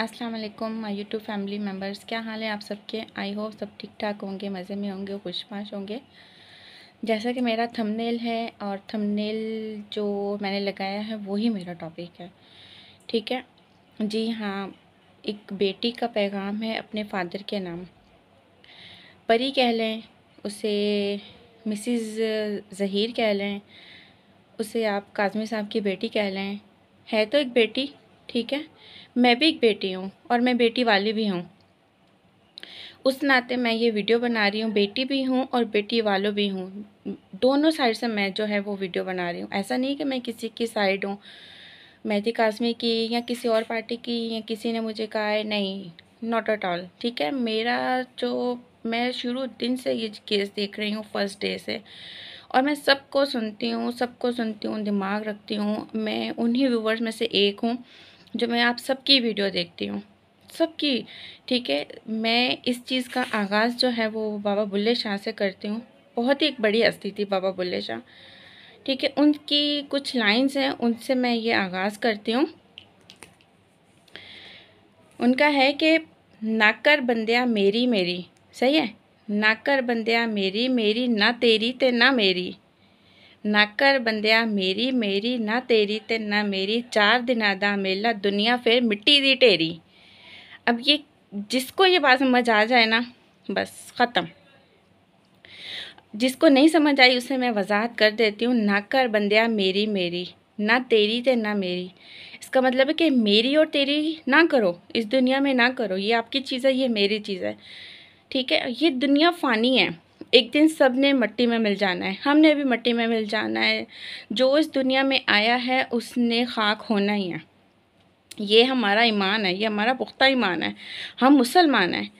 Aslam my YouTube family members क्या हाल है आप सबके आई होप सब ठीक ठाक होंगे मज़े में होंगे खुशपाश होंगे जैसा कि मेरा थंबनेल है और थंबनेल जो मैंने लगाया है वही मेरा टॉपिक है ठीक है जी हाँ एक बेटी का पैगाम है अपने फादर के नाम परी कह लें उसे मिसिज़ ज़हीर कह लें उसे आप काजमी साहब की बेटी कह लें है तो एक बेटी ठीक है मैं भी एक बेटी हूँ और मैं बेटी वाली भी हूँ उस नाते मैं ये वीडियो बना रही हूँ बेटी भी हूँ और बेटी वालों भी हूँ दोनों साइड से मैं जो है वो वीडियो बना रही हूँ ऐसा नहीं कि मैं किसी की साइड हूँ मेहदी कासमी की या किसी और पार्टी की या किसी ने मुझे कहा है नहीं नॉट एट ऑल ठीक है मेरा जो मैं शुरू दिन से ये केस देख रही हूँ फर्स्ट डे से और मैं सबको सुनती हूँ सबको सुनती हूँ दिमाग रखती हूँ मैं उन्हीं व्यूवर्स में से एक हूँ जो मैं आप सबकी वीडियो देखती हूँ सबकी ठीक है मैं इस चीज़ का आगाज़ जो है वो बाबा बुल्ले शाह से करती हूँ बहुत ही एक बड़ी हस्ती थी बाबा बुल्ले शाह ठीक है उनकी कुछ लाइंस हैं उनसे मैं ये आगाज़ करती हूँ उनका है कि नाकर बंदिया मेरी मेरी सही है नाकर बंदिया मेरी मेरी ना तेरी ते ना मेरी ना कर ਬੰਦਿਆ मेरी मेरी ना तेरी ਤੇ मेरी चार ਚਾਰ ਦਿਨਾਂ ਦਾ ਮੇਲਾ ਦੁਨੀਆ ਫਿਰ ਮਿੱਟੀ ਦੀ अब ये जिसको ये बात समझ आ जाए ना बस ख़त्म जिसको नहीं समझ आई उसे मैं वजाहत कर देती हूँ ना कर बंदिया मेरी मेरी ना तेरी ते ना मेरी इसका मतलब है कि मेरी और तेरी ना करो इस दुनिया में ना करो ये आपकी चीज़ है ये मेरी चीज़ है ठीक है ये दुनिया फ़ानी है एक दिन सब ने मट्टी में मिल जाना है हमने भी मट्टी में मिल जाना है जो इस दुनिया में आया है उसने खाक होना ही है ये हमारा ईमान है ये हमारा पुख्ता ईमान है हम मुसलमान हैं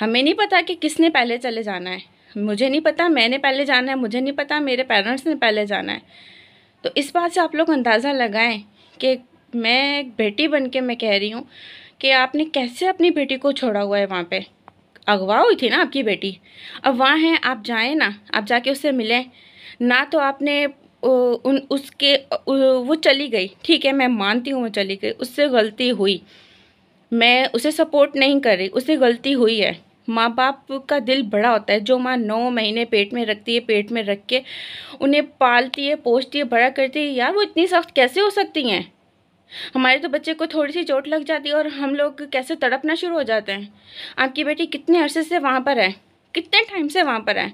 हमें नहीं पता कि किसने पहले चले जाना है मुझे नहीं पता मैंने पहले जाना है मुझे नहीं पता मेरे पेरेंट्स ने पहले जाना है तो इस बात से आप लोग अंदाज़ा लगाएं कि मैं एक बेटी बन के मैं कह रही हूँ कि आपने कैसे अपनी बेटी को छोड़ा हुआ है वहाँ पे अगवा हुई थी ना आपकी बेटी अब वहाँ हैं आप जाएँ ना आप जाके उससे मिलें ना तो आपने उन उसके वो चली गई ठीक है मैं मानती हूँ वो चली गई उससे गलती हुई मैं उसे सपोर्ट नहीं कर रही उससे गलती हुई है माँ बाप का दिल बड़ा होता है जो माँ नौ महीने पेट में रखती है पेट में रख के उन्हें पालती है पोसती है बड़ा करती है यार वो इतनी सख्त कैसे हो सकती हैं हमारे तो बच्चे को थोड़ी सी चोट लग जाती है और हम लोग कैसे तड़पना शुरू हो जाते हैं आपकी बेटी कितने अरसे से वहाँ पर है कितने टाइम से वहाँ पर है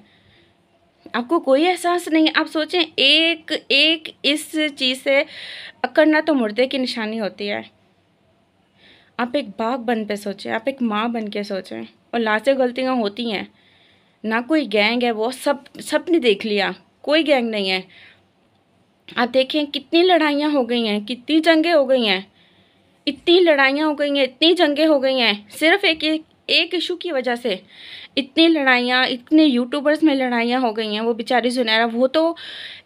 आपको कोई एहसास नहीं आप सोचें एक एक इस चीज़ से अकड़ना तो मुर्दे की निशानी होती है आप एक बाप बन पे सोचें आप एक माँ बन के सोचें और लाचें गलतियाँ होती हैं ना कोई गैंग है वो सब सब ने देख लिया कोई गैंग नहीं है आप देखें कितनी लड़ाइयाँ हो गई हैं कितनी जंगें हो गई हैं इतनी लड़ाइयाँ हो गई हैं इतनी जंगें हो गई हैं सिर्फ एक एक इशू की वजह से इतनी लड़ाइयाँ इतने यूट्यूबर्स में लड़ाइयाँ हो गई हैं वो बेचारी जुनैरा वो तो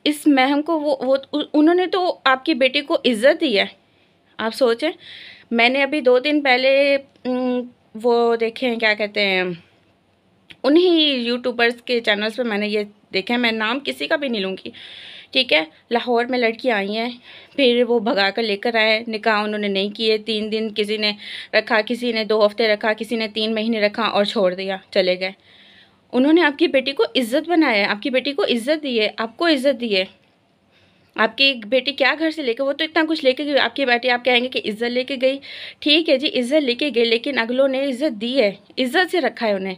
इस महम को वो वो उन्होंने तो आपकी बेटी को इज़्ज़त दी है आप सोचें मैंने अभी दो दिन पहले वो देखे हैं क्या कहते हैं उन्हीं यूट्यूबर्स के चैनल्स पे मैंने ये देखा है मैं नाम किसी का भी नहीं लूँगी ठीक है लाहौर में लड़की आई हैं फिर वो भगा कर लेकर आए निकाह उन्होंने नहीं किए तीन दिन किसी ने रखा किसी ने दो हफ्ते रखा किसी ने तीन महीने रखा और छोड़ दिया चले गए उन्होंने आपकी बेटी को इज़्ज़त बनाया आपकी बेटी को इज़्ज़त दी है आपको इज़्ज़त दी है आपकी बेटी क्या घर से लेकर वो तो इतना कुछ लेके गई आपकी बेटी आप कहेंगे कि इज़्ज़त लेके गई ठीक है जी इज़्ज़त लेके गई लेकिन अगलों ने इज़्ज़त दी है इज़्ज़त से रखा है उन्हें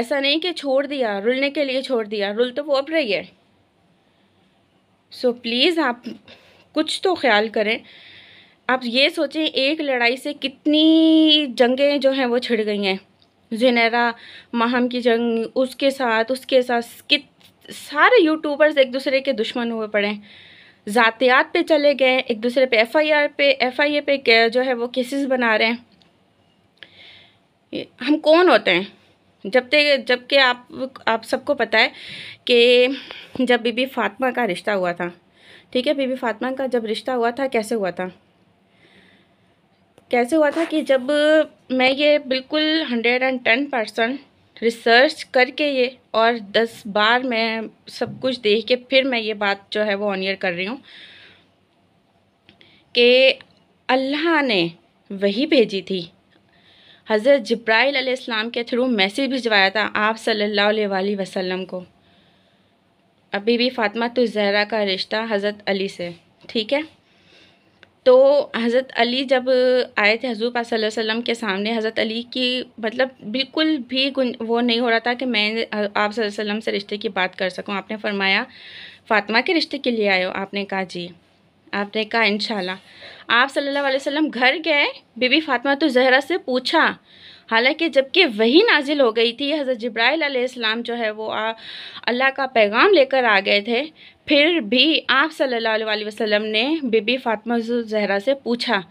ऐसा नहीं कि छोड़ दिया रुलने के लिए छोड़ दिया रुल तो वो अब रही है सो so, प्लीज़ आप कुछ तो ख्याल करें आप ये सोचें एक लड़ाई से कितनी जंगें जो हैं वो छिड़ गई हैं जनेरा माहम की जंग उसके साथ उसके साथ कित सारे यूट्यूबर्स एक दूसरे के दुश्मन हुए पड़े ज़ातियात पे चले गए एक दूसरे पे एफआईआर पे एफआईए पे जो है वो केसेस बना रहे हैं हम कौन होते हैं जब तक जबकि आप आप सबको पता है कि जब बीबी फातमा का रिश्ता हुआ था ठीक है बीबी फातमा का जब रिश्ता हुआ था कैसे हुआ था कैसे हुआ था कि जब मैं ये बिल्कुल hundred and ten percent research करके ये और दस बार मैं सब कुछ देख के फिर मैं ये बात जो है वो ऑनियर कर रही हूँ कि अल्लाह ने वही भेजी थी हज़रत जब्राइल अलैहिस्सलाम के थ्रू मैसेज भिजवाया था आप अलैहि वसल्लम को अभी भी फ़ातिमा तो जहरा का रिश्ता हज़रत अली से ठीक है तो हज़रत अली जब आए थे हजूर पा वसम के सामने हज़रत अली की मतलब बिल्कुल भी वो नहीं हो रहा था कि मैं आप वसल्लम से रिश्ते की बात कर सकूं आपने फरमाया फ़ातिमा के रिश्ते के लिए आए हो आपने कहा जी आपने कहा इनशाला आप सल्लल्लाहु अलैहि वसल्लम घर गए बीबी फातिमा तो जहरा से पूछा हालांकि जबकि वही नाजिल हो गई थी हज़रत जब्राइल आसमाम जो है वो अल्लाह का पैगाम लेकर आ गए थे फिर भी आप सल्ला अलैहि ने बीबी फातिमा जहरा से पूछा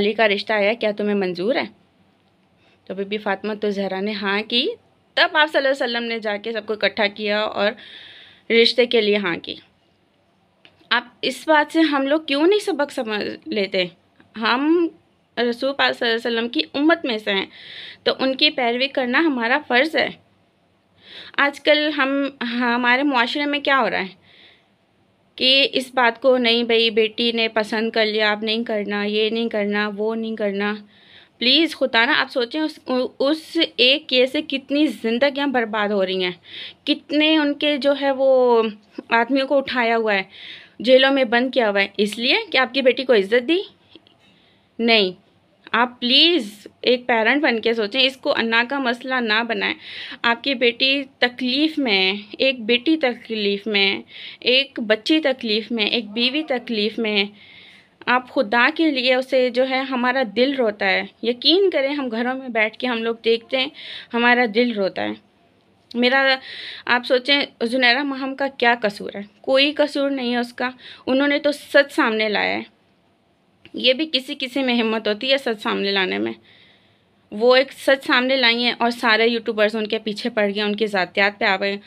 अली का रिश्ता आया क्या तुम्हें मंजूर है तो बीबी फातिमा तो जहरा ने हाँ की तब आप सल्लल्लाहु अलैहि वसल्लम ने जाके सबको इकट्ठा किया और रिश्ते के लिए हाँ की आप इस बात से हम लोग क्यों नहीं सबक समझ लेते हम रसूल वसल्लम की उम्मत में से हैं तो उनकी पैरवी करना हमारा फ़र्ज़ है आजकल हम हमारे माशरे में क्या हो रहा है कि इस बात को नहीं भाई बेटी ने पसंद कर लिया आप नहीं करना ये नहीं करना वो नहीं करना प्लीज़ खुदा ना आप सोचें उस उस एक केस से कितनी ज़िंदियाँ बर्बाद हो रही हैं कितने उनके जो है वो आदमियों को उठाया हुआ है जेलों में बंद किया हुआ है इसलिए कि आपकी बेटी को इज्जत दी नहीं आप प्लीज़ एक पेरेंट बन के सोचें इसको अन्ना का मसला ना बनाएं आपकी बेटी तकलीफ़ में एक बेटी तकलीफ़ में एक बच्ची तकलीफ़ में एक बीवी तकलीफ़ में आप खुदा के लिए उसे जो है हमारा दिल रोता है यकीन करें हम घरों में बैठ के हम लोग देखते हैं हमारा दिल रोता है मेरा आप सोचें जुनैरा महम का क्या कसूर है कोई कसूर नहीं है उसका उन्होंने तो सच सामने लाया है ये भी किसी किसी में हिम्मत होती है सच सामने लाने में वो एक सच सामने लाई हैं और सारे यूट्यूबर्स उनके पीछे पड़ गए उनकी ज़ातियात पे आ गए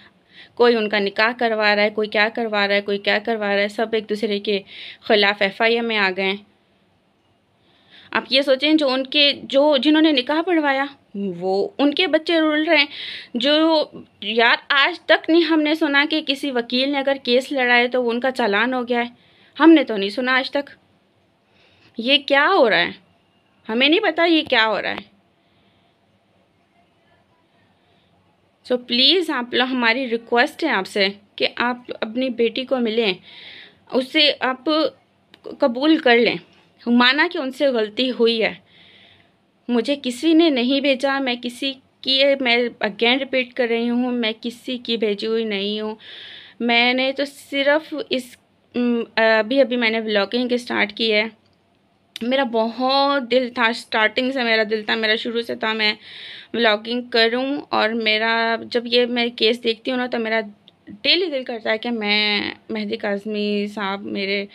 कोई उनका निकाह करवा रहा है कोई क्या करवा रहा है कोई क्या करवा रहा है सब एक दूसरे के ख़िलाफ़ एफ आई ए में आ गए आप ये सोचें जो उनके जो जिन्होंने निकाह पढ़वाया वो उनके बच्चे रुल रहे हैं जो यार आज तक नहीं हमने सुना कि किसी वकील ने अगर केस लड़ा है तो उनका चालान हो गया है हमने तो नहीं सुना आज तक ये क्या हो रहा है हमें नहीं पता ये क्या हो रहा है सो so, प्लीज़ आप लोग हमारी रिक्वेस्ट है आपसे कि आप अपनी बेटी को मिलें उससे आप कबूल कर लें माना कि उनसे गलती हुई है मुझे किसी ने नहीं भेजा मैं किसी की मैं अगेन रिपीट कर रही हूँ मैं किसी की भेजी हुई नहीं हूँ मैंने तो सिर्फ इस अभी अभी मैंने ब्लॉगिंग स्टार्ट की है मेरा बहुत दिल था स्टार्टिंग से मेरा दिल था मेरा शुरू से था मैं ब्लॉगिंग करूं और मेरा जब ये मैं केस देखती हूँ ना तो मेरा डेली दिल करता है कि मैं मेहदी काजमी साहब मेरे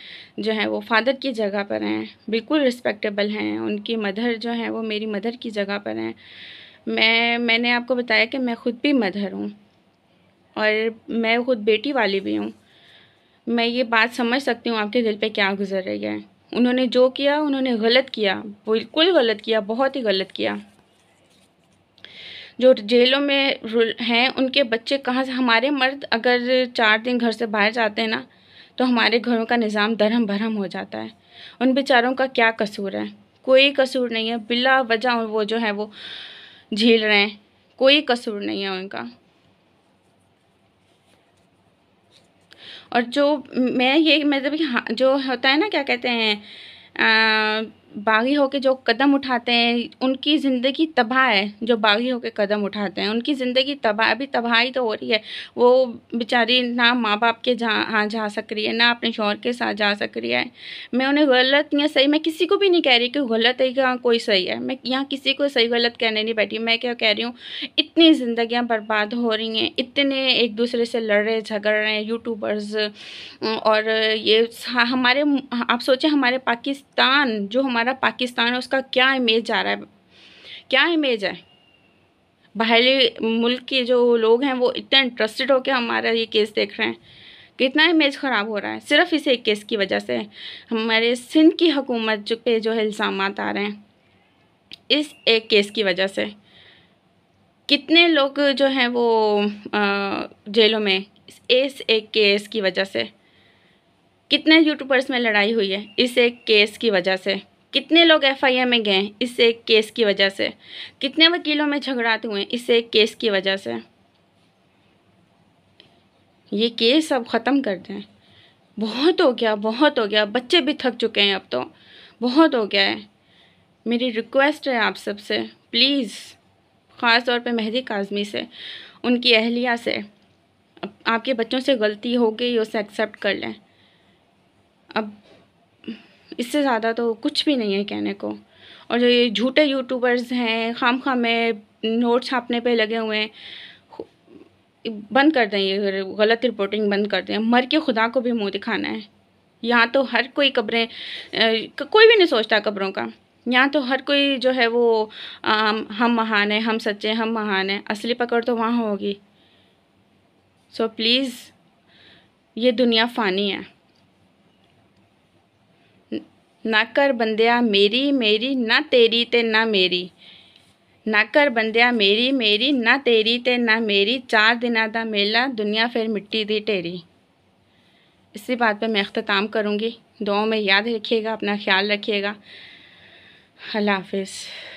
जो हैं वो फादर की जगह पर हैं बिल्कुल रिस्पेक्टेबल हैं उनकी मदर जो हैं वो मेरी मदर की जगह पर हैं मैं मैंने आपको बताया कि मैं ख़ुद भी मदर हूँ और मैं ख़ुद बेटी वाली भी हूँ मैं ये बात समझ सकती हूँ आपके दिल पे क्या गुजर रही है उन्होंने जो किया उन्होंने गलत किया बिल्कुल गलत किया बहुत ही गलत किया जो जेलों में हैं उनके बच्चे कहाँ से हमारे मर्द अगर चार दिन घर से बाहर जाते हैं ना तो हमारे घरों का निज़ाम धरम भरम हो जाता है उन बेचारों का क्या कसूर है कोई कसूर नहीं है बिला वजह वो जो है वो झेल रहे हैं कोई कसूर नहीं है उनका और जो मैं ये मतलब हाँ, जो होता है ना क्या कहते हैं आ, बागी होकर जो कदम उठाते हैं उनकी ज़िंदगी तबाह है जो बागी होकर कदम उठाते हैं उनकी ज़िंदगी तबाह अभी तबाही तो हो रही है वो बेचारी ना माँ बाप के जा हाँ जा सक रही है ना अपने शोर के साथ जा सक रही है मैं उन्हें गलत या सही मैं किसी को भी नहीं कह रही कि गलत है या कोई सही है मैं यहाँ किसी को सही गलत कहने नहीं बैठी मैं क्या कह रही हूँ इतनी ज़िंदियाँ बर्बाद हो रही हैं इतने एक दूसरे से लड़ रहे झगड़ रहे हैं यूट्यूबर्स और ये हमारे आप सोचें हमारे पाकिस्तान जो हमारे हमारा पाकिस्तान है उसका क्या इमेज जा रहा है क्या इमेज है बाहरी मुल्क के जो लोग हैं वो इतने इंटरेस्टेड होकर हमारा ये केस देख रहे हैं कितना इमेज ख़राब हो रहा है सिर्फ इसे केस की वजह से हमारे सिंध की हुकूमत पे जो है इल्ज़ाम आ रहे हैं इस एक केस की वजह से कितने लोग जो हैं वो जेलों में इस एक केस की वजह से कितने यूट्यूबर्स में लड़ाई हुई है इस एक केस की वजह से कितने लोग एफआईआर में गए इस एक केस की वजह से कितने वकीलों में झगड़ाते हुए इस एक केस की वजह से ये केस अब ख़त्म कर दें बहुत हो गया बहुत हो गया बच्चे भी थक चुके हैं अब तो बहुत हो गया है मेरी रिक्वेस्ट है आप सब से प्लीज़ ख़ास तौर पे मेहदी काजमी से उनकी अहलिया से आपके बच्चों से गलती हो गई उसे एक्सेप्ट कर लें अब इससे ज़्यादा तो कुछ भी नहीं है कहने को और जो ये झूठे यूट्यूबर्स हैं खाम खामे नोट छापने पे लगे हुए हैं बंद कर दें ये गलत रिपोर्टिंग बंद कर दें मर के खुदा को भी मुंह दिखाना है यहाँ तो हर कोई कब्रें कोई भी नहीं सोचता कब्रों का यहाँ तो हर कोई जो है वो आ, हम महान हैं हम सच्चे हम महान हैं असली पकड़ तो वहाँ होगी सो so, प्लीज़ ये दुनिया फ़ानी है ना कर बंदिया मेरी मेरी ना तेरी ते ना मेरी ना कर बंद मेरी मेरी ना तेरी ते ना मेरी चार दिना दा मेला दुनिया फिर मिट्टी दी ढेरी इसी बात पर मैं अख्ताम करूँगी दो में याद रखिएगा अपना ख्याल रखिएगा अल्लाह हाफिज़